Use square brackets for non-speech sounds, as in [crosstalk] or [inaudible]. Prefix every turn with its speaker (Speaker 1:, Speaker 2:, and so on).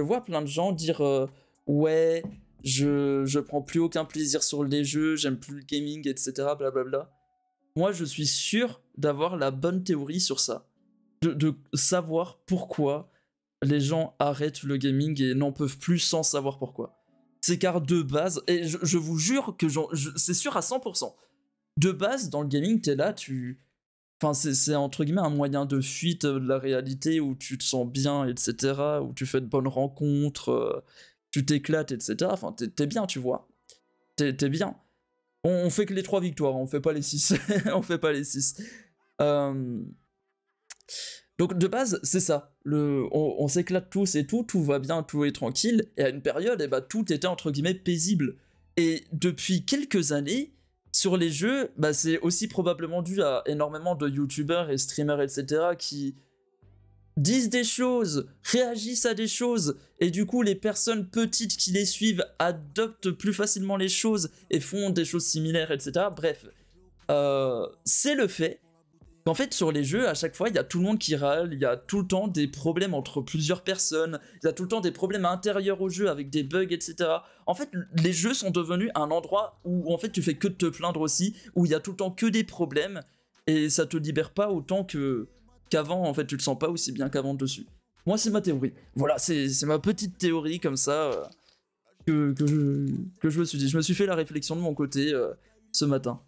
Speaker 1: Je vois plein de gens dire euh, ouais, je, prends plus aucun plaisir sur les jeux, j'aime plus le gaming, etc. Blablabla. Moi, je suis sûr d'avoir la bonne théorie sur ça. De, savoir pourquoi les gens arrêtent le gaming et n'en peuvent plus sans savoir pourquoi. C'est car de base, et je, je vous jure que c'est sûr à 100%, de base, dans le gaming, t'es là, tu, c'est entre guillemets un moyen de fuite euh, de la réalité où tu te sens bien, etc. Où tu fais de bonnes rencontres, euh, tu t'éclates, etc. Enfin, t'es bien, tu vois. T'es bien. On, fait que les trois victoires, hein. on fait pas les six. [laughs] on fait pas les six. Euh, donc de base, c'est ça. Le, on, s'éclate tous et tout, tout va bien, tout est tranquille. Et à une période, et eh ben, tout était entre guillemets paisible. Et depuis quelques années, sur les jeux, bah, c'est aussi probablement dû à énormément de youtubeurs et streamers, etc., qui disent des choses, réagissent à des choses, et du coup les personnes petites qui les suivent adoptent plus facilement les choses et font des choses similaires, etc. Bref, euh, c'est le fait en fait, sur les jeux, à chaque fois, il y a tout le monde qui râle, il y a tout le temps des problèmes entre plusieurs personnes, il y a tout le temps des problèmes intérieurs au jeu avec des bugs, etc. En fait, les jeux sont devenus un endroit où, en fait, tu fais que te plaindre aussi, où il y a tout le temps que des problèmes, et ça te libère pas autant que qu'avant, en fait, tu le sens pas aussi bien qu'avant dessus. Moi, c'est ma théorie. Voilà, c'est ma petite théorie comme ça euh, que, que, je, me suis dit. Je me suis fait la réflexion de mon côté euh, ce matin.